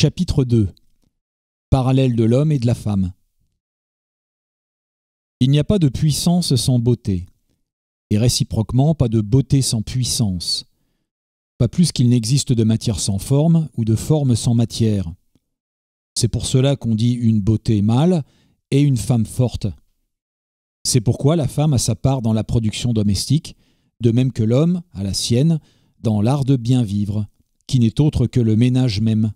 Chapitre 2 Parallèle de l'homme et de la femme Il n'y a pas de puissance sans beauté, et réciproquement pas de beauté sans puissance, pas plus qu'il n'existe de matière sans forme ou de forme sans matière. C'est pour cela qu'on dit une beauté mâle et une femme forte. C'est pourquoi la femme a sa part dans la production domestique, de même que l'homme a la sienne dans l'art de bien vivre, qui n'est autre que le ménage même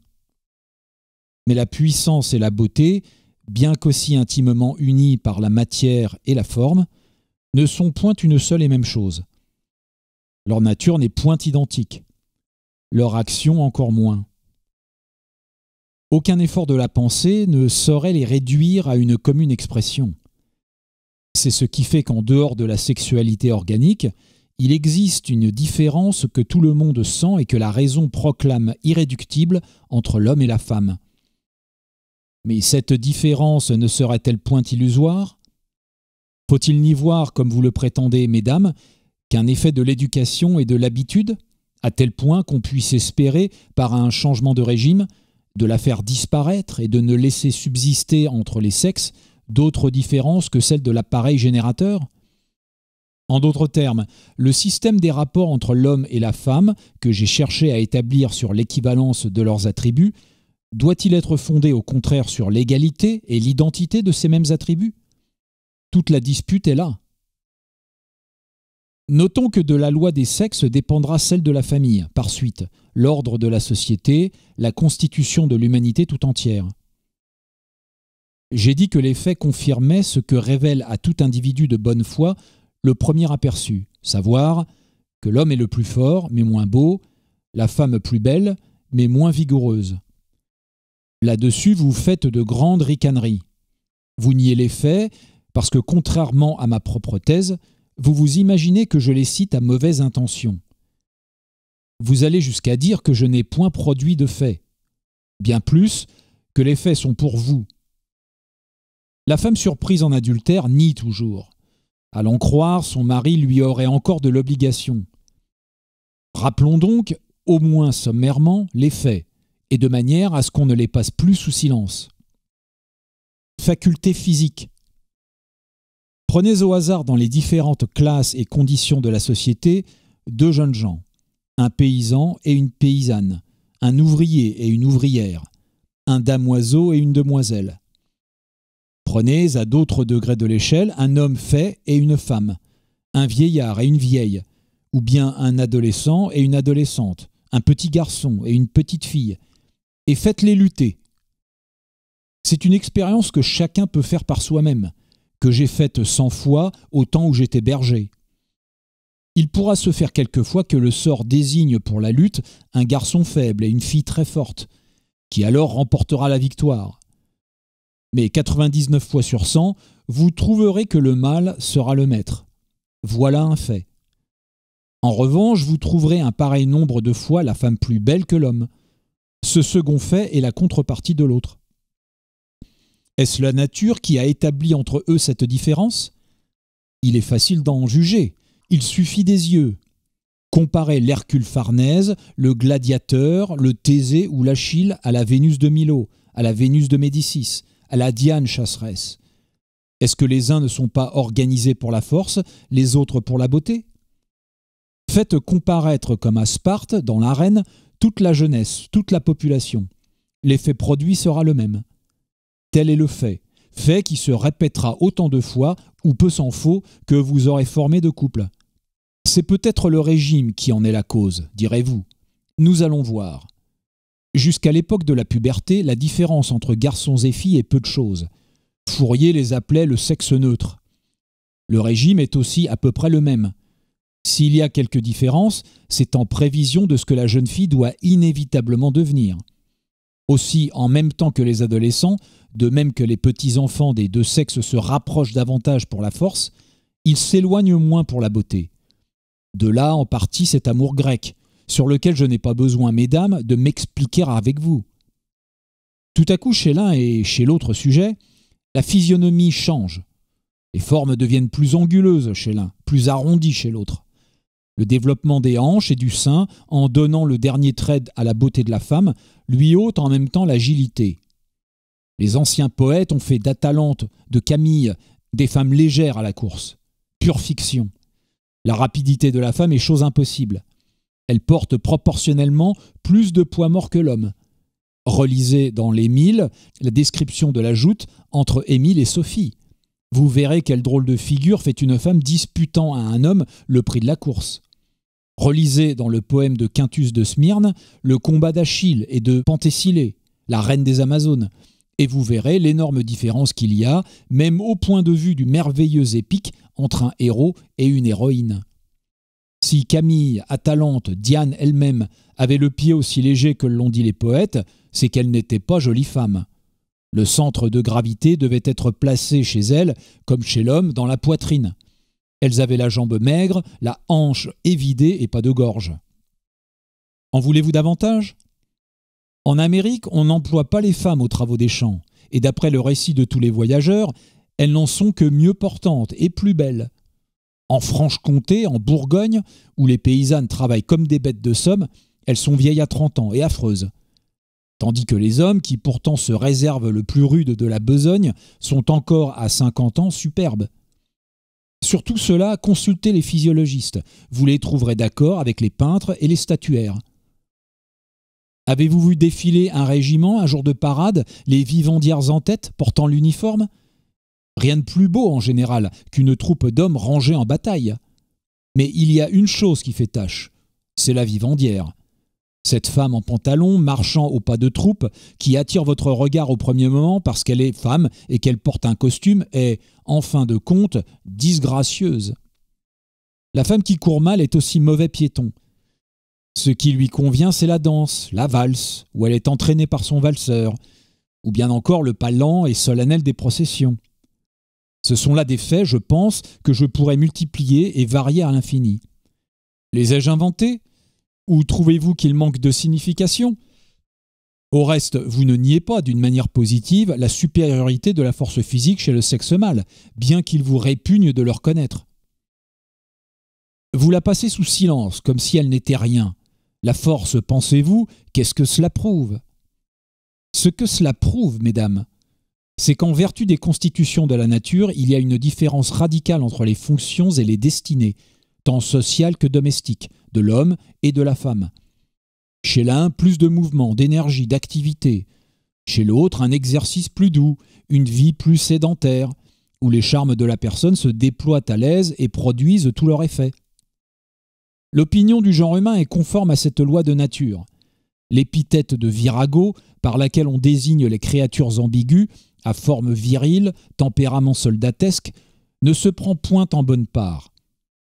mais la puissance et la beauté, bien qu'aussi intimement unies par la matière et la forme, ne sont point une seule et même chose. Leur nature n'est point identique, leur action encore moins. Aucun effort de la pensée ne saurait les réduire à une commune expression. C'est ce qui fait qu'en dehors de la sexualité organique, il existe une différence que tout le monde sent et que la raison proclame irréductible entre l'homme et la femme. Mais cette différence ne serait-elle point illusoire Faut-il n'y voir, comme vous le prétendez, mesdames, qu'un effet de l'éducation et de l'habitude, à tel point qu'on puisse espérer, par un changement de régime, de la faire disparaître et de ne laisser subsister entre les sexes d'autres différences que celles de l'appareil générateur En d'autres termes, le système des rapports entre l'homme et la femme, que j'ai cherché à établir sur l'équivalence de leurs attributs, doit-il être fondé au contraire sur l'égalité et l'identité de ces mêmes attributs Toute la dispute est là. Notons que de la loi des sexes dépendra celle de la famille, par suite, l'ordre de la société, la constitution de l'humanité tout entière. J'ai dit que les faits confirmaient ce que révèle à tout individu de bonne foi le premier aperçu, savoir que l'homme est le plus fort, mais moins beau, la femme plus belle, mais moins vigoureuse, Là-dessus, vous faites de grandes ricaneries. Vous niez les faits, parce que contrairement à ma propre thèse, vous vous imaginez que je les cite à mauvaise intention. Vous allez jusqu'à dire que je n'ai point produit de faits. Bien plus, que les faits sont pour vous. La femme surprise en adultère nie toujours. À l'en croire, son mari lui aurait encore de l'obligation. Rappelons donc, au moins sommairement, les faits et de manière à ce qu'on ne les passe plus sous silence. Faculté physique. Prenez au hasard dans les différentes classes et conditions de la société deux jeunes gens, un paysan et une paysanne, un ouvrier et une ouvrière, un damoiseau et une demoiselle. Prenez à d'autres degrés de l'échelle un homme fait et une femme, un vieillard et une vieille, ou bien un adolescent et une adolescente, un petit garçon et une petite fille, et faites-les lutter. C'est une expérience que chacun peut faire par soi-même, que j'ai faite cent fois au temps où j'étais berger. Il pourra se faire quelquefois que le sort désigne pour la lutte un garçon faible et une fille très forte, qui alors remportera la victoire. Mais 99 fois sur 100, vous trouverez que le mâle sera le maître. Voilà un fait. En revanche, vous trouverez un pareil nombre de fois la femme plus belle que l'homme, ce second fait est la contrepartie de l'autre. Est-ce la nature qui a établi entre eux cette différence Il est facile d'en juger. Il suffit des yeux. Comparez l'Hercule Farnèse, le gladiateur, le Thésée ou l'Achille à la Vénus de Milo, à la Vénus de Médicis, à la Diane chasseresse. Est-ce que les uns ne sont pas organisés pour la force, les autres pour la beauté Faites comparaître comme à Sparte, dans l'arène, toute la jeunesse, toute la population. L'effet produit sera le même. Tel est le fait, fait qui se répétera autant de fois, ou peu s'en faut, que vous aurez formé de couple. C'est peut-être le régime qui en est la cause, direz-vous. Nous allons voir. Jusqu'à l'époque de la puberté, la différence entre garçons et filles est peu de chose. »« Fourier les appelait le sexe neutre. Le régime est aussi à peu près le même. S'il y a quelques différences, c'est en prévision de ce que la jeune fille doit inévitablement devenir. Aussi, en même temps que les adolescents, de même que les petits-enfants des deux sexes se rapprochent davantage pour la force, ils s'éloignent moins pour la beauté. De là en partie cet amour grec, sur lequel je n'ai pas besoin, mesdames, de m'expliquer avec vous. Tout à coup, chez l'un et chez l'autre sujet, la physionomie change. Les formes deviennent plus anguleuses chez l'un, plus arrondies chez l'autre le développement des hanches et du sein en donnant le dernier trait à la beauté de la femme, lui ôte en même temps l'agilité. Les anciens poètes ont fait d'Atalante, de Camille, des femmes légères à la course. Pure fiction. La rapidité de la femme est chose impossible. Elle porte proportionnellement plus de poids mort que l'homme. Relisez dans l'Émile la description de la joute entre Émile et Sophie. Vous verrez quelle drôle de figure fait une femme disputant à un homme le prix de la course. Relisez dans le poème de Quintus de Smyrne le combat d'Achille et de Penthessilée, la reine des Amazones, et vous verrez l'énorme différence qu'il y a, même au point de vue du merveilleux épique, entre un héros et une héroïne. Si Camille, Atalante, Diane elle-même avaient le pied aussi léger que l'ont dit les poètes, c'est qu'elle n'était pas jolie femme. Le centre de gravité devait être placé chez elle, comme chez l'homme, dans la poitrine. Elles avaient la jambe maigre, la hanche évidée et pas de gorge. En voulez-vous davantage En Amérique, on n'emploie pas les femmes aux travaux des champs, et d'après le récit de tous les voyageurs, elles n'en sont que mieux portantes et plus belles. En Franche-Comté, en Bourgogne, où les paysannes travaillent comme des bêtes de somme, elles sont vieilles à 30 ans et affreuses. Tandis que les hommes, qui pourtant se réservent le plus rude de la besogne, sont encore à 50 ans superbes. Sur tout cela, consultez les physiologistes. Vous les trouverez d'accord avec les peintres et les statuaires. Avez-vous vu défiler un régiment un jour de parade, les vivandières en tête, portant l'uniforme Rien de plus beau en général qu'une troupe d'hommes rangés en bataille. Mais il y a une chose qui fait tâche, c'est la vivandière. Cette femme en pantalon, marchant au pas de troupe, qui attire votre regard au premier moment parce qu'elle est femme et qu'elle porte un costume, est, en fin de compte, disgracieuse. La femme qui court mal est aussi mauvais piéton. Ce qui lui convient, c'est la danse, la valse, où elle est entraînée par son valseur, ou bien encore le pas lent et solennel des processions. Ce sont là des faits, je pense, que je pourrais multiplier et varier à l'infini. Les ai-je inventés ou trouvez-vous qu'il manque de signification Au reste, vous ne niez pas d'une manière positive la supériorité de la force physique chez le sexe mâle, bien qu'il vous répugne de le reconnaître. Vous la passez sous silence, comme si elle n'était rien. La force, pensez-vous, qu'est-ce que cela prouve Ce que cela prouve, mesdames, c'est qu'en vertu des constitutions de la nature, il y a une différence radicale entre les fonctions et les destinées, tant sociales que domestiques, de l'homme et de la femme. Chez l'un, plus de mouvement, d'énergie, d'activité. Chez l'autre, un exercice plus doux, une vie plus sédentaire, où les charmes de la personne se déploient à l'aise et produisent tout leur effet. L'opinion du genre humain est conforme à cette loi de nature. L'épithète de virago, par laquelle on désigne les créatures ambiguës, à forme virile, tempérament soldatesque, ne se prend point en bonne part.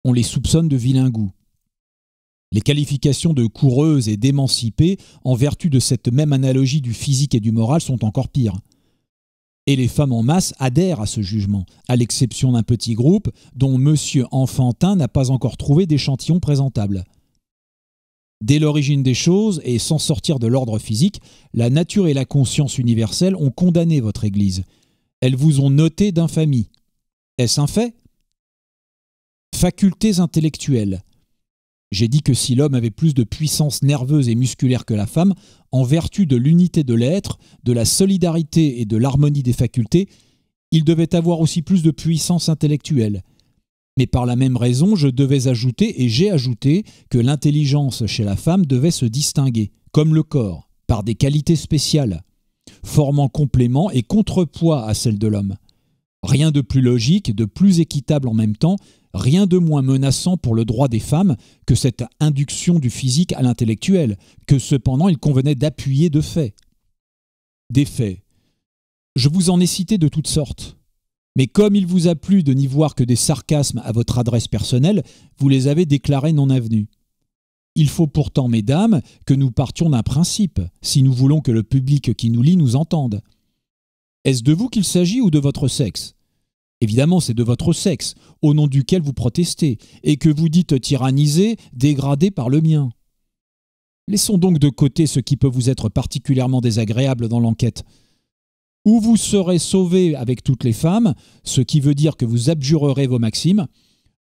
On les soupçonne de vilain goût les qualifications de coureuse et d'émancipée, en vertu de cette même analogie du physique et du moral, sont encore pires. Et les femmes en masse adhèrent à ce jugement, à l'exception d'un petit groupe dont M. Enfantin n'a pas encore trouvé d'échantillon présentable. Dès l'origine des choses, et sans sortir de l'ordre physique, la nature et la conscience universelle ont condamné votre Église. Elles vous ont noté d'infamie. Est-ce un fait Facultés intellectuelles. J'ai dit que si l'homme avait plus de puissance nerveuse et musculaire que la femme, en vertu de l'unité de l'être, de la solidarité et de l'harmonie des facultés, il devait avoir aussi plus de puissance intellectuelle. Mais par la même raison, je devais ajouter, et j'ai ajouté, que l'intelligence chez la femme devait se distinguer, comme le corps, par des qualités spéciales, formant complément et contrepoids à celle de l'homme. Rien de plus logique, de plus équitable en même temps, Rien de moins menaçant pour le droit des femmes que cette induction du physique à l'intellectuel, que cependant il convenait d'appuyer de fait. Des faits. Je vous en ai cité de toutes sortes. Mais comme il vous a plu de n'y voir que des sarcasmes à votre adresse personnelle, vous les avez déclarés non avenus. Il faut pourtant, mesdames, que nous partions d'un principe, si nous voulons que le public qui nous lit nous entende. Est-ce de vous qu'il s'agit ou de votre sexe Évidemment, c'est de votre sexe, au nom duquel vous protestez, et que vous dites tyrannisé, dégradé par le mien. Laissons donc de côté ce qui peut vous être particulièrement désagréable dans l'enquête. Ou vous serez sauvé avec toutes les femmes, ce qui veut dire que vous abjurerez vos maximes,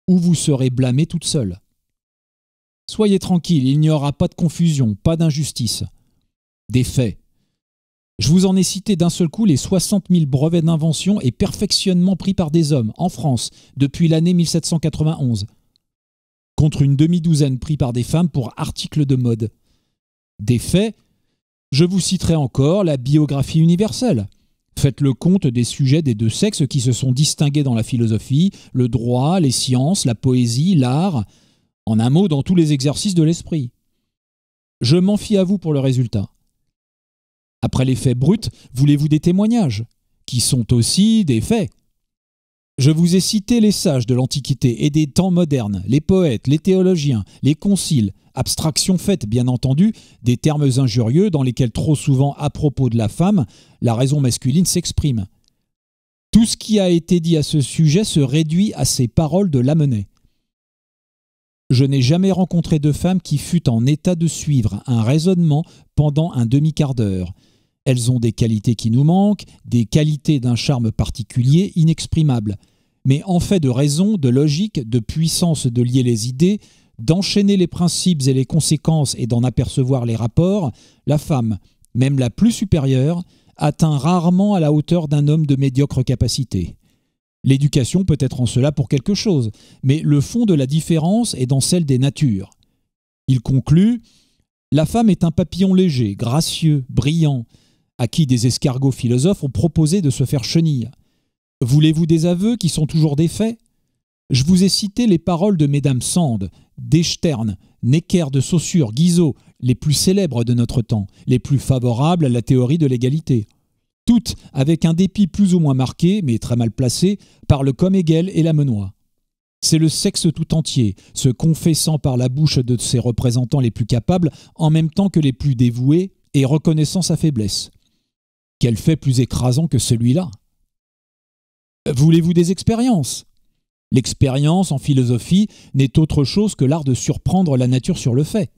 ou vous serez blâmé toute seule. Soyez tranquille, il n'y aura pas de confusion, pas d'injustice. Des faits, je vous en ai cité d'un seul coup les 60 000 brevets d'invention et perfectionnement pris par des hommes en France depuis l'année 1791, contre une demi-douzaine pris par des femmes pour articles de mode. Des faits, je vous citerai encore la biographie universelle. Faites le compte des sujets des deux sexes qui se sont distingués dans la philosophie, le droit, les sciences, la poésie, l'art, en un mot dans tous les exercices de l'esprit. Je m'en fie à vous pour le résultat. Après les faits bruts, voulez-vous des témoignages, qui sont aussi des faits je vous ai cité les sages de l'Antiquité et des temps modernes, les poètes, les théologiens, les conciles, Abstractions faite bien entendu des termes injurieux dans lesquels trop souvent à propos de la femme, la raison masculine s'exprime. Tout ce qui a été dit à ce sujet se réduit à ces paroles de Lamennais. Je n'ai jamais rencontré de femme qui fût en état de suivre un raisonnement pendant un demi-quart d'heure. Elles ont des qualités qui nous manquent, des qualités d'un charme particulier inexprimable. Mais en fait de raison, de logique, de puissance de lier les idées, d'enchaîner les principes et les conséquences et d'en apercevoir les rapports, la femme, même la plus supérieure, atteint rarement à la hauteur d'un homme de médiocre capacité. L'éducation peut être en cela pour quelque chose, mais le fond de la différence est dans celle des natures. Il conclut La femme est un papillon léger, gracieux, brillant, à qui des escargots philosophes ont proposé de se faire chenille. Voulez-vous des aveux qui sont toujours des faits Je vous ai cité les paroles de Mesdames Sand, deschtern Necker de Saussure, Guizot, les plus célèbres de notre temps, les plus favorables à la théorie de l'égalité. Toutes avec un dépit plus ou moins marqué, mais très mal placé, par le comme Hegel et la Menoie. C'est le sexe tout entier, se confessant par la bouche de ses représentants les plus capables, en même temps que les plus dévoués, et reconnaissant sa faiblesse. Quel fait plus écrasant que celui-là Voulez-vous des expériences L'expérience en philosophie n'est autre chose que l'art de surprendre la nature sur le fait.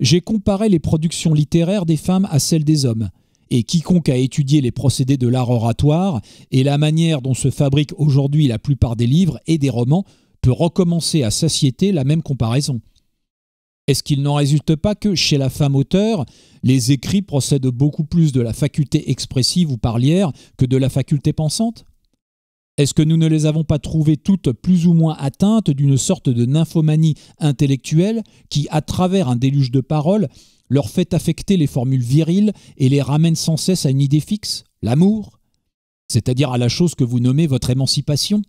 J'ai comparé les productions littéraires des femmes à celles des hommes, et quiconque a étudié les procédés de l'art oratoire et la manière dont se fabriquent aujourd'hui la plupart des livres et des romans peut recommencer à satiété la même comparaison. Est-ce qu'il n'en résulte pas que, chez la femme auteur, les écrits procèdent beaucoup plus de la faculté expressive ou parlière que de la faculté pensante Est-ce que nous ne les avons pas trouvées toutes plus ou moins atteintes d'une sorte de nymphomanie intellectuelle qui, à travers un déluge de paroles, leur fait affecter les formules viriles et les ramène sans cesse à une idée fixe, l'amour, c'est-à-dire à la chose que vous nommez votre émancipation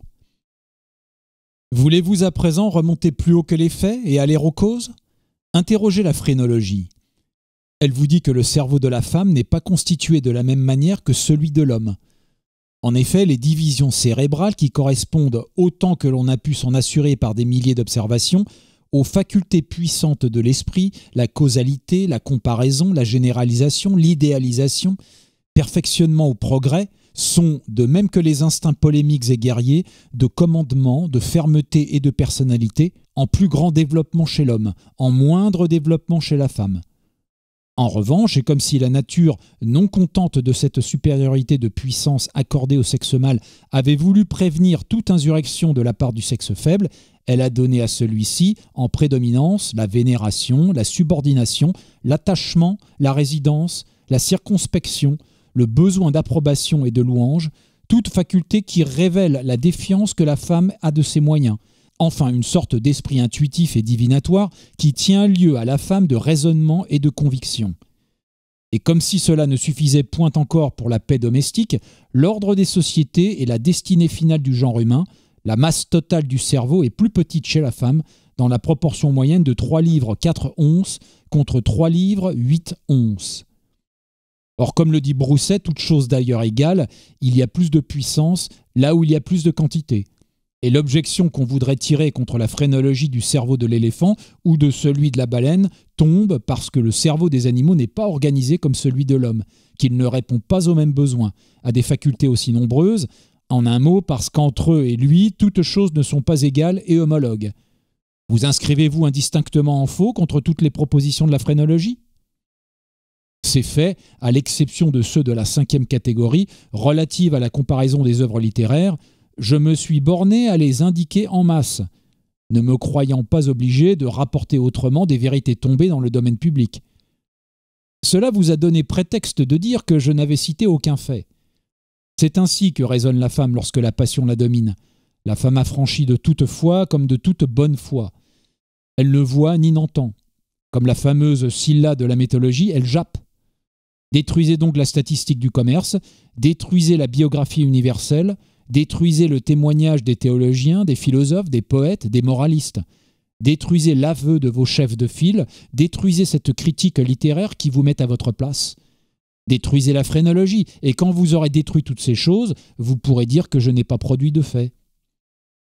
Voulez-vous à présent remonter plus haut que les faits et aller aux causes Interrogez la phrénologie. Elle vous dit que le cerveau de la femme n'est pas constitué de la même manière que celui de l'homme. En effet, les divisions cérébrales qui correspondent autant que l'on a pu s'en assurer par des milliers d'observations aux facultés puissantes de l'esprit, la causalité, la comparaison, la généralisation, l'idéalisation, perfectionnement ou progrès, sont, de même que les instincts polémiques et guerriers, de commandement, de fermeté et de personnalité, en plus grand développement chez l'homme, en moindre développement chez la femme. En revanche, et comme si la nature, non contente de cette supériorité de puissance accordée au sexe mâle, avait voulu prévenir toute insurrection de la part du sexe faible, elle a donné à celui-ci, en prédominance, la vénération, la subordination, l'attachement, la résidence, la circonspection, le besoin d'approbation et de louange, toute faculté qui révèle la défiance que la femme a de ses moyens. Enfin, une sorte d'esprit intuitif et divinatoire qui tient lieu à la femme de raisonnement et de conviction. Et comme si cela ne suffisait point encore pour la paix domestique, l'ordre des sociétés et la destinée finale du genre humain, la masse totale du cerveau est plus petite chez la femme, dans la proportion moyenne de 3 livres 4 onces contre 3 livres 8 onces. Or, comme le dit Brousset, toute chose d'ailleurs égale, il y a plus de puissance là où il y a plus de quantité. Et l'objection qu'on voudrait tirer contre la phrénologie du cerveau de l'éléphant ou de celui de la baleine tombe parce que le cerveau des animaux n'est pas organisé comme celui de l'homme, qu'il ne répond pas aux mêmes besoins, à des facultés aussi nombreuses, en un mot parce qu'entre eux et lui, toutes choses ne sont pas égales et homologues. Vous inscrivez-vous indistinctement en faux contre toutes les propositions de la phrénologie ces faits, à l'exception de ceux de la cinquième catégorie, relative à la comparaison des œuvres littéraires, je me suis borné à les indiquer en masse, ne me croyant pas obligé de rapporter autrement des vérités tombées dans le domaine public. Cela vous a donné prétexte de dire que je n'avais cité aucun fait. C'est ainsi que raisonne la femme lorsque la passion la domine. La femme affranchie de toute foi comme de toute bonne foi. Elle ne voit ni n'entend. Comme la fameuse Scylla de la mythologie, elle jappe. Détruisez donc la statistique du commerce, détruisez la biographie universelle, détruisez le témoignage des théologiens, des philosophes, des poètes, des moralistes. Détruisez l'aveu de vos chefs de file, détruisez cette critique littéraire qui vous met à votre place. Détruisez la phrénologie, et quand vous aurez détruit toutes ces choses, vous pourrez dire que je n'ai pas produit de fait.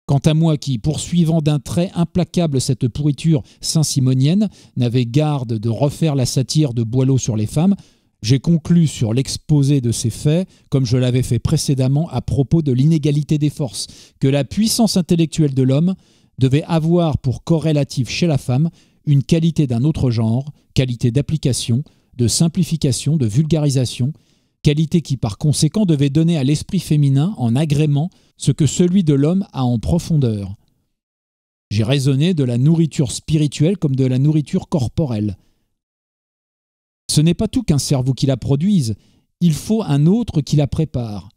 Quant à moi qui, poursuivant d'un trait implacable cette pourriture saint-simonienne, n'avais garde de refaire la satire de Boileau sur les femmes, j'ai conclu sur l'exposé de ces faits, comme je l'avais fait précédemment à propos de l'inégalité des forces, que la puissance intellectuelle de l'homme devait avoir pour corrélatif chez la femme une qualité d'un autre genre, qualité d'application, de simplification, de vulgarisation, qualité qui par conséquent devait donner à l'esprit féminin en agrément ce que celui de l'homme a en profondeur. J'ai raisonné de la nourriture spirituelle comme de la nourriture corporelle. Ce n'est pas tout qu'un cerveau qui la produise, il faut un autre qui la prépare.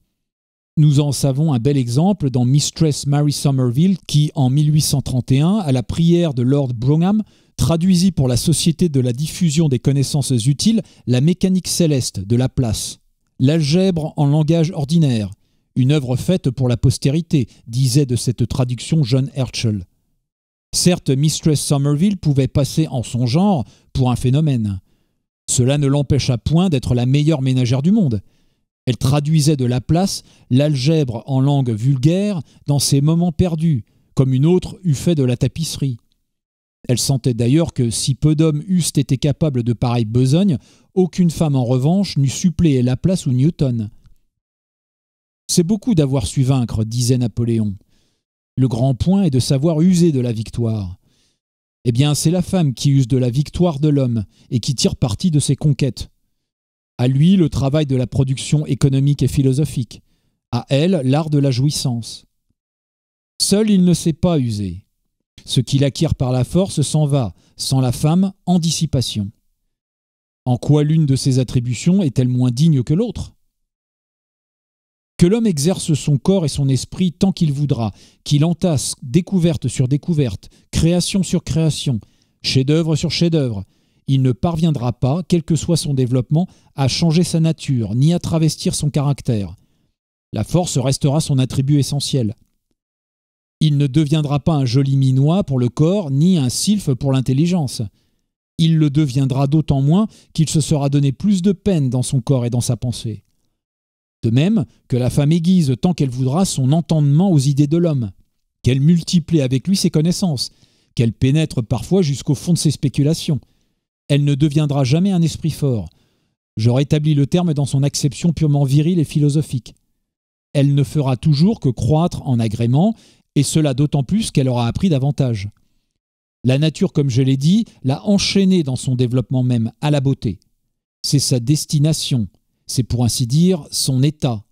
Nous en savons un bel exemple dans Mistress Mary Somerville qui, en 1831, à la prière de Lord Brougham, traduisit pour la Société de la diffusion des connaissances utiles la mécanique céleste de Laplace, l'algèbre en langage ordinaire, une œuvre faite pour la postérité, disait de cette traduction John Herschel. Certes, Mistress Somerville pouvait passer en son genre pour un phénomène, cela ne l'empêcha point d'être la meilleure ménagère du monde. Elle traduisait de la place l'algèbre en langue vulgaire dans ses moments perdus, comme une autre eût fait de la tapisserie. Elle sentait d'ailleurs que si peu d'hommes eussent été capables de pareille besogne, aucune femme en revanche n'eût suppléé Laplace ou Newton. C'est beaucoup d'avoir su vaincre, disait Napoléon. Le grand point est de savoir user de la victoire. Eh bien, c'est la femme qui use de la victoire de l'homme et qui tire parti de ses conquêtes. À lui, le travail de la production économique et philosophique. À elle, l'art de la jouissance. Seul il ne sait pas user. Ce qu'il acquiert par la force s'en va, sans la femme, en dissipation. En quoi l'une de ses attributions est-elle moins digne que l'autre que l'homme exerce son corps et son esprit tant qu'il voudra, qu'il entasse découverte sur découverte, création sur création, chef-d'œuvre sur chef-d'œuvre, il ne parviendra pas, quel que soit son développement, à changer sa nature, ni à travestir son caractère. La force restera son attribut essentiel. Il ne deviendra pas un joli minois pour le corps, ni un sylphe pour l'intelligence. Il le deviendra d'autant moins qu'il se sera donné plus de peine dans son corps et dans sa pensée. De même que la femme aiguise tant qu'elle voudra son entendement aux idées de l'homme, qu'elle multiplie avec lui ses connaissances, qu'elle pénètre parfois jusqu'au fond de ses spéculations. Elle ne deviendra jamais un esprit fort. Je rétablis le terme dans son acception purement virile et philosophique. Elle ne fera toujours que croître en agrément, et cela d'autant plus qu'elle aura appris davantage. La nature, comme je l'ai dit, l'a enchaînée dans son développement même à la beauté. C'est sa destination, c'est pour ainsi dire son état.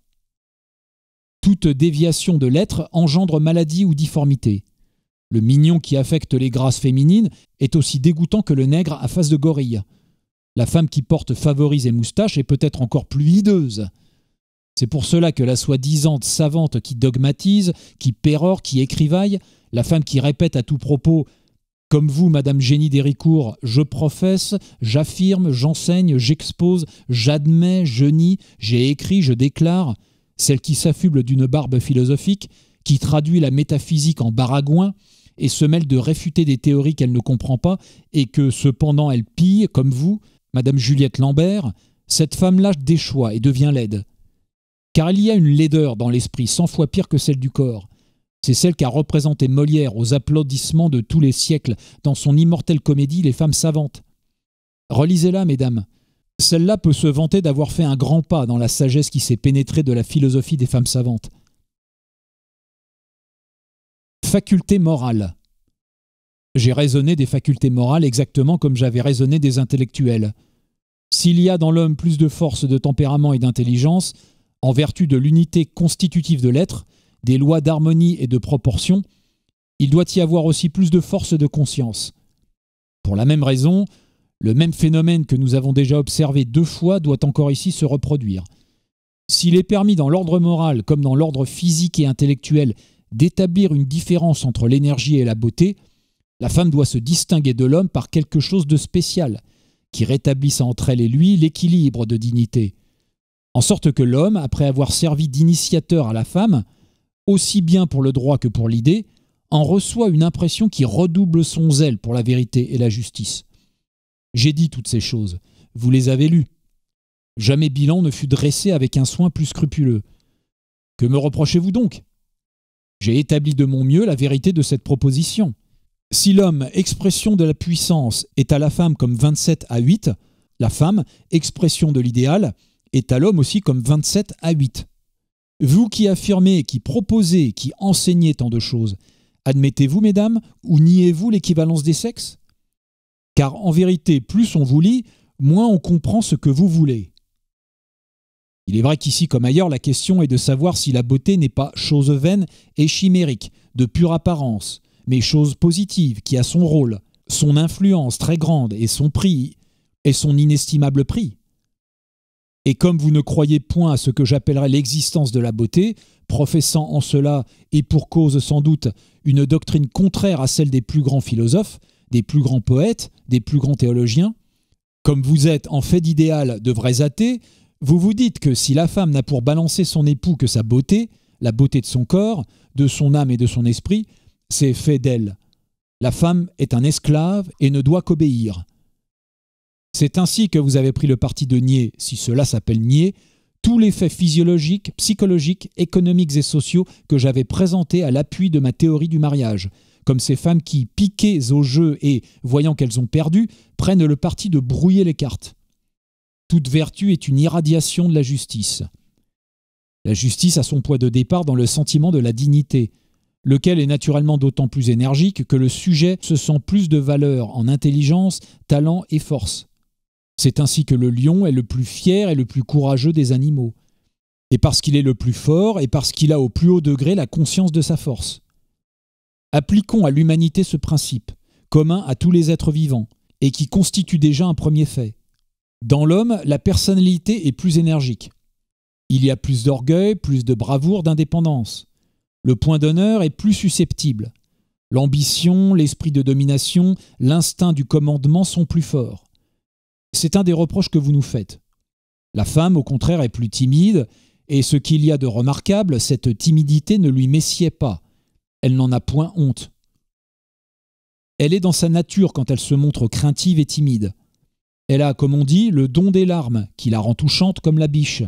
Toute déviation de l'être engendre maladie ou difformité. Le mignon qui affecte les grâces féminines est aussi dégoûtant que le nègre à face de gorille. La femme qui porte favoris et moustaches est peut-être encore plus hideuse. C'est pour cela que la soi-disante savante qui dogmatise, qui pérore, qui écrivaille, la femme qui répète à tout propos comme vous, Madame Génie d'Héricourt, je professe, j'affirme, j'enseigne, j'expose, j'admets, je nie, j'ai écrit, je déclare. Celle qui s'affuble d'une barbe philosophique, qui traduit la métaphysique en baragouin, et se mêle de réfuter des théories qu'elle ne comprend pas, et que cependant elle pille, comme vous, Madame Juliette Lambert, cette femme là déchoit et devient laide. Car il y a une laideur dans l'esprit cent fois pire que celle du corps, c'est celle qu'a représentée Molière aux applaudissements de tous les siècles dans son immortelle comédie Les femmes savantes. Relisez-la, mesdames. Celle-là peut se vanter d'avoir fait un grand pas dans la sagesse qui s'est pénétrée de la philosophie des femmes savantes. Faculté morale. J'ai raisonné des facultés morales exactement comme j'avais raisonné des intellectuels. S'il y a dans l'homme plus de force, de tempérament et d'intelligence, en vertu de l'unité constitutive de l'être, des lois d'harmonie et de proportion, il doit y avoir aussi plus de force de conscience. Pour la même raison, le même phénomène que nous avons déjà observé deux fois doit encore ici se reproduire. S'il est permis dans l'ordre moral comme dans l'ordre physique et intellectuel d'établir une différence entre l'énergie et la beauté, la femme doit se distinguer de l'homme par quelque chose de spécial, qui rétablisse entre elle et lui l'équilibre de dignité. En sorte que l'homme, après avoir servi d'initiateur à la femme, aussi bien pour le droit que pour l'idée, en reçoit une impression qui redouble son zèle pour la vérité et la justice. J'ai dit toutes ces choses, vous les avez lues. Jamais bilan ne fut dressé avec un soin plus scrupuleux. Que me reprochez-vous donc J'ai établi de mon mieux la vérité de cette proposition. Si l'homme, expression de la puissance, est à la femme comme 27 à 8, la femme, expression de l'idéal, est à l'homme aussi comme 27 à 8. Vous qui affirmez, qui proposez, qui enseignez tant de choses, admettez-vous, mesdames, ou niez-vous l'équivalence des sexes Car en vérité, plus on vous lit, moins on comprend ce que vous voulez. Il est vrai qu'ici comme ailleurs, la question est de savoir si la beauté n'est pas chose vaine et chimérique, de pure apparence, mais chose positive qui a son rôle, son influence très grande et son prix, et son inestimable prix. Et comme vous ne croyez point à ce que j'appellerais l'existence de la beauté, professant en cela, et pour cause sans doute, une doctrine contraire à celle des plus grands philosophes, des plus grands poètes, des plus grands théologiens, comme vous êtes en fait d'idéal de vrais athées, vous vous dites que si la femme n'a pour balancer son époux que sa beauté, la beauté de son corps, de son âme et de son esprit, c'est fait d'elle. La femme est un esclave et ne doit qu'obéir. C'est ainsi que vous avez pris le parti de nier, si cela s'appelle nier, tous les faits physiologiques, psychologiques, économiques et sociaux que j'avais présentés à l'appui de ma théorie du mariage, comme ces femmes qui, piquées au jeu et, voyant qu'elles ont perdu, prennent le parti de brouiller les cartes. Toute vertu est une irradiation de la justice. La justice a son poids de départ dans le sentiment de la dignité, lequel est naturellement d'autant plus énergique que le sujet se sent plus de valeur en intelligence, talent et force. C'est ainsi que le lion est le plus fier et le plus courageux des animaux, et parce qu'il est le plus fort, et parce qu'il a au plus haut degré la conscience de sa force. Appliquons à l'humanité ce principe, commun à tous les êtres vivants, et qui constitue déjà un premier fait. Dans l'homme, la personnalité est plus énergique. Il y a plus d'orgueil, plus de bravoure, d'indépendance. Le point d'honneur est plus susceptible. L'ambition, l'esprit de domination, l'instinct du commandement sont plus forts. C'est un des reproches que vous nous faites. La femme, au contraire, est plus timide, et ce qu'il y a de remarquable, cette timidité ne lui messiait pas. Elle n'en a point honte. Elle est dans sa nature quand elle se montre craintive et timide. Elle a, comme on dit, le don des larmes, qui la rend touchante comme la biche,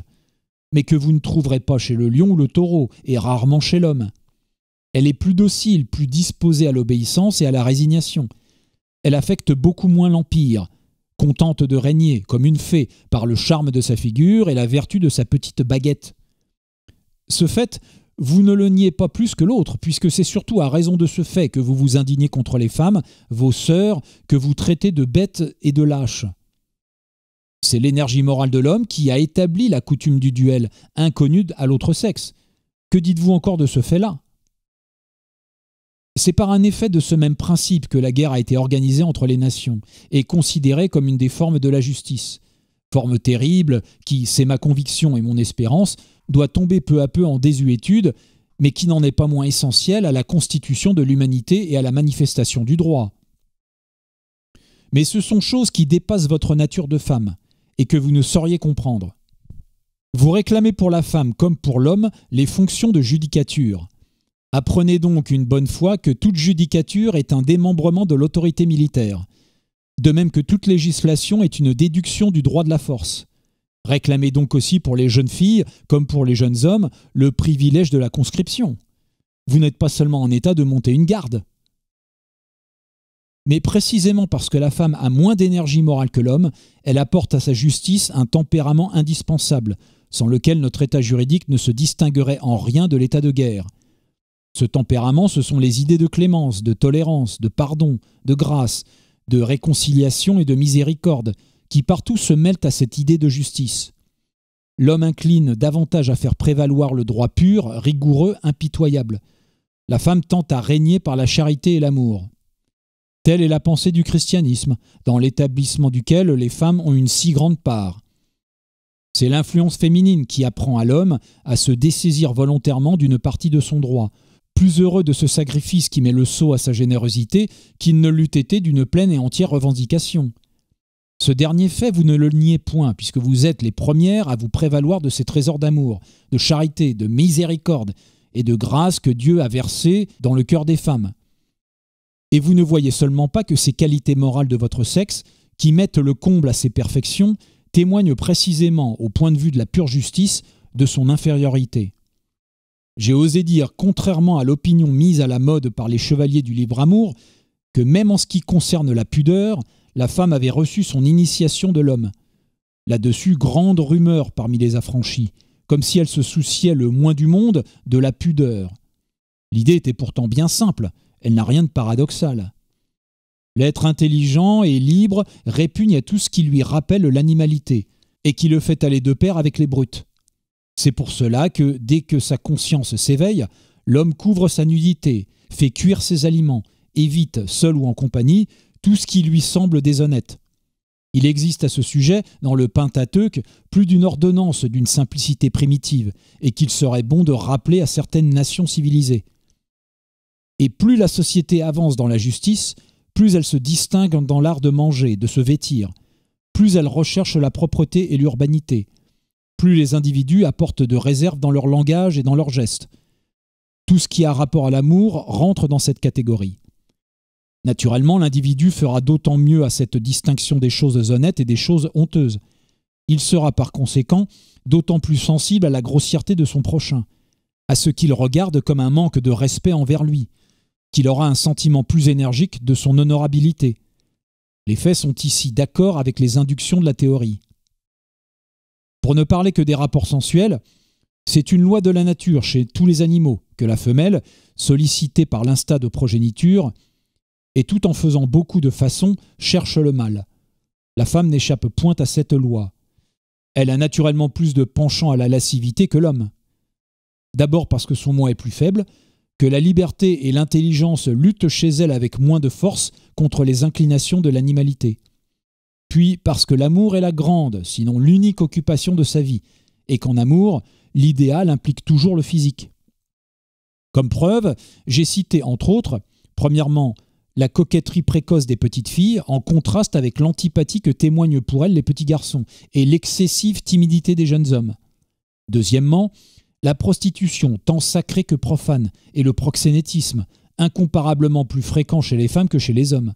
mais que vous ne trouverez pas chez le lion ou le taureau, et rarement chez l'homme. Elle est plus docile, plus disposée à l'obéissance et à la résignation. Elle affecte beaucoup moins l'empire, contente de régner, comme une fée, par le charme de sa figure et la vertu de sa petite baguette. Ce fait, vous ne le niez pas plus que l'autre, puisque c'est surtout à raison de ce fait que vous vous indignez contre les femmes, vos sœurs, que vous traitez de bêtes et de lâches. C'est l'énergie morale de l'homme qui a établi la coutume du duel, inconnue à l'autre sexe. Que dites-vous encore de ce fait-là c'est par un effet de ce même principe que la guerre a été organisée entre les nations et considérée comme une des formes de la justice. Forme terrible qui, c'est ma conviction et mon espérance, doit tomber peu à peu en désuétude, mais qui n'en est pas moins essentielle à la constitution de l'humanité et à la manifestation du droit. Mais ce sont choses qui dépassent votre nature de femme et que vous ne sauriez comprendre. Vous réclamez pour la femme comme pour l'homme les fonctions de judicature, Apprenez donc une bonne fois que toute judicature est un démembrement de l'autorité militaire, de même que toute législation est une déduction du droit de la force. Réclamez donc aussi pour les jeunes filles, comme pour les jeunes hommes, le privilège de la conscription. Vous n'êtes pas seulement en état de monter une garde. Mais précisément parce que la femme a moins d'énergie morale que l'homme, elle apporte à sa justice un tempérament indispensable, sans lequel notre état juridique ne se distinguerait en rien de l'état de guerre. Ce tempérament, ce sont les idées de clémence, de tolérance, de pardon, de grâce, de réconciliation et de miséricorde, qui partout se mêlent à cette idée de justice. L'homme incline davantage à faire prévaloir le droit pur, rigoureux, impitoyable. La femme tente à régner par la charité et l'amour. Telle est la pensée du christianisme, dans l'établissement duquel les femmes ont une si grande part. C'est l'influence féminine qui apprend à l'homme à se dessaisir volontairement d'une partie de son droit, plus heureux de ce sacrifice qui met le sceau à sa générosité qu'il ne l'eût été d'une pleine et entière revendication. Ce dernier fait, vous ne le niez point, puisque vous êtes les premières à vous prévaloir de ces trésors d'amour, de charité, de miséricorde et de grâce que Dieu a versés dans le cœur des femmes. Et vous ne voyez seulement pas que ces qualités morales de votre sexe, qui mettent le comble à ses perfections, témoignent précisément, au point de vue de la pure justice, de son infériorité. J'ai osé dire, contrairement à l'opinion mise à la mode par les chevaliers du libre amour, que même en ce qui concerne la pudeur, la femme avait reçu son initiation de l'homme. Là-dessus, grande rumeur parmi les affranchis, comme si elle se souciait le moins du monde de la pudeur. L'idée était pourtant bien simple, elle n'a rien de paradoxal. L'être intelligent et libre répugne à tout ce qui lui rappelle l'animalité, et qui le fait aller de pair avec les brutes. C'est pour cela que, dès que sa conscience s'éveille, l'homme couvre sa nudité, fait cuire ses aliments, évite, seul ou en compagnie, tout ce qui lui semble déshonnête. Il existe à ce sujet, dans le Pentateuch, plus d'une ordonnance d'une simplicité primitive, et qu'il serait bon de rappeler à certaines nations civilisées. Et plus la société avance dans la justice, plus elle se distingue dans l'art de manger, de se vêtir, plus elle recherche la propreté et l'urbanité, plus les individus apportent de réserve dans leur langage et dans leurs gestes. Tout ce qui a rapport à l'amour rentre dans cette catégorie. Naturellement, l'individu fera d'autant mieux à cette distinction des choses honnêtes et des choses honteuses. Il sera par conséquent d'autant plus sensible à la grossièreté de son prochain, à ce qu'il regarde comme un manque de respect envers lui, qu'il aura un sentiment plus énergique de son honorabilité. Les faits sont ici d'accord avec les inductions de la théorie. Pour ne parler que des rapports sensuels, c'est une loi de la nature chez tous les animaux que la femelle, sollicitée par l'instinct de progéniture, et tout en faisant beaucoup de façons, cherche le mâle. La femme n'échappe point à cette loi. Elle a naturellement plus de penchant à la lascivité que l'homme. D'abord parce que son moi est plus faible, que la liberté et l'intelligence luttent chez elle avec moins de force contre les inclinations de l'animalité puis parce que l'amour est la grande, sinon l'unique occupation de sa vie, et qu'en amour, l'idéal implique toujours le physique. Comme preuve, j'ai cité entre autres, premièrement, la coquetterie précoce des petites filles en contraste avec l'antipathie que témoignent pour elles les petits garçons et l'excessive timidité des jeunes hommes. Deuxièmement, la prostitution, tant sacrée que profane, et le proxénétisme, incomparablement plus fréquent chez les femmes que chez les hommes.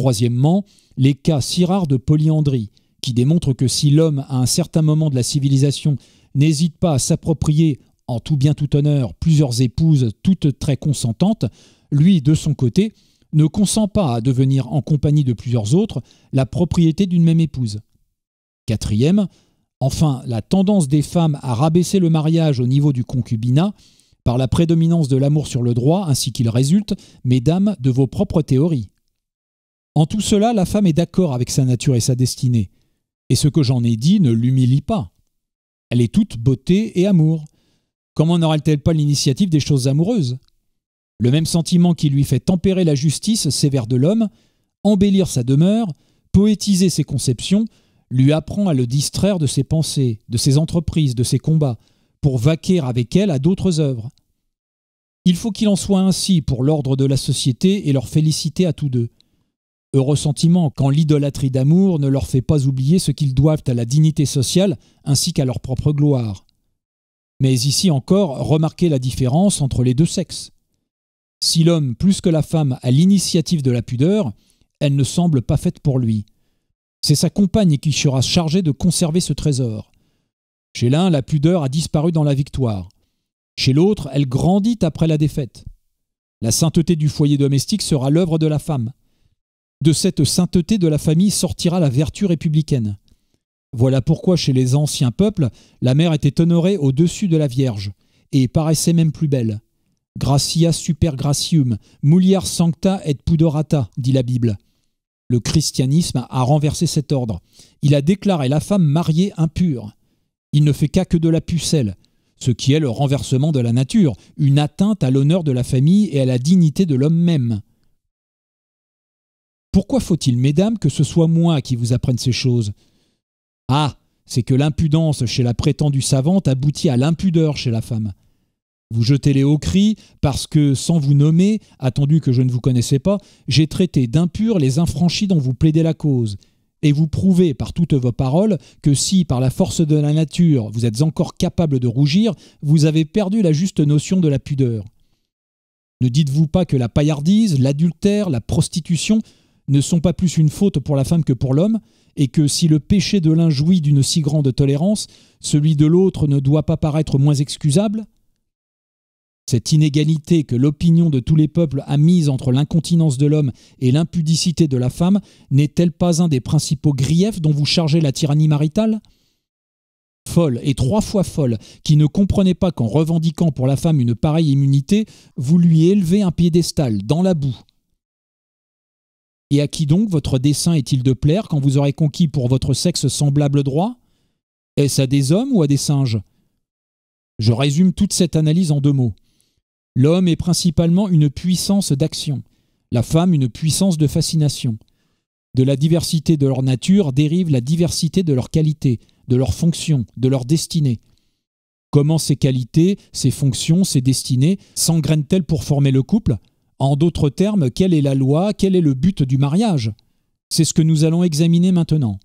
Troisièmement, les cas si rares de polyandrie, qui démontrent que si l'homme, à un certain moment de la civilisation, n'hésite pas à s'approprier, en tout bien tout honneur, plusieurs épouses, toutes très consentantes, lui, de son côté, ne consent pas à devenir, en compagnie de plusieurs autres, la propriété d'une même épouse. Quatrième, enfin, la tendance des femmes à rabaisser le mariage au niveau du concubinat, par la prédominance de l'amour sur le droit, ainsi qu'il résulte, mesdames, de vos propres théories. En tout cela, la femme est d'accord avec sa nature et sa destinée. Et ce que j'en ai dit ne l'humilie pas. Elle est toute beauté et amour. Comment n'aura-t-elle pas l'initiative des choses amoureuses Le même sentiment qui lui fait tempérer la justice sévère de l'homme, embellir sa demeure, poétiser ses conceptions, lui apprend à le distraire de ses pensées, de ses entreprises, de ses combats, pour vaquer avec elle à d'autres œuvres. Il faut qu'il en soit ainsi pour l'ordre de la société et leur félicité à tous deux. Heureux sentiment quand l'idolâtrie d'amour ne leur fait pas oublier ce qu'ils doivent à la dignité sociale ainsi qu'à leur propre gloire. Mais ici encore, remarquez la différence entre les deux sexes. Si l'homme, plus que la femme, a l'initiative de la pudeur, elle ne semble pas faite pour lui. C'est sa compagne qui sera chargée de conserver ce trésor. Chez l'un, la pudeur a disparu dans la victoire. Chez l'autre, elle grandit après la défaite. La sainteté du foyer domestique sera l'œuvre de la femme. De cette sainteté de la famille sortira la vertu républicaine. Voilà pourquoi chez les anciens peuples, la mère était honorée au-dessus de la Vierge, et paraissait même plus belle. Gracia super gracium, muliar sancta et pudorata, dit la Bible. Le christianisme a renversé cet ordre. Il a déclaré la femme mariée impure. Il ne fait qu'à que de la pucelle, ce qui est le renversement de la nature, une atteinte à l'honneur de la famille et à la dignité de l'homme même. Pourquoi faut-il, mesdames, que ce soit moi qui vous apprenne ces choses Ah, c'est que l'impudence chez la prétendue savante aboutit à l'impudeur chez la femme. Vous jetez les hauts cris parce que, sans vous nommer, attendu que je ne vous connaissais pas, j'ai traité d'impurs les infranchis dont vous plaidez la cause. Et vous prouvez par toutes vos paroles que si, par la force de la nature, vous êtes encore capable de rougir, vous avez perdu la juste notion de la pudeur. Ne dites-vous pas que la paillardise, l'adultère, la prostitution ne sont pas plus une faute pour la femme que pour l'homme, et que si le péché de l'un jouit d'une si grande tolérance, celui de l'autre ne doit pas paraître moins excusable Cette inégalité que l'opinion de tous les peuples a mise entre l'incontinence de l'homme et l'impudicité de la femme n'est-elle pas un des principaux griefs dont vous chargez la tyrannie maritale folle et trois fois folle, qui ne comprenait pas qu'en revendiquant pour la femme une pareille immunité, vous lui élevez un piédestal dans la boue, et à qui donc votre dessein est-il de plaire quand vous aurez conquis pour votre sexe semblable droit Est-ce à des hommes ou à des singes Je résume toute cette analyse en deux mots. L'homme est principalement une puissance d'action, la femme une puissance de fascination. De la diversité de leur nature dérive la diversité de leurs qualités, de leurs fonctions, de leurs destinées. Comment ces qualités, ces fonctions, ces destinées s'engrènent-elles pour former le couple en d'autres termes, quelle est la loi Quel est le but du mariage C'est ce que nous allons examiner maintenant.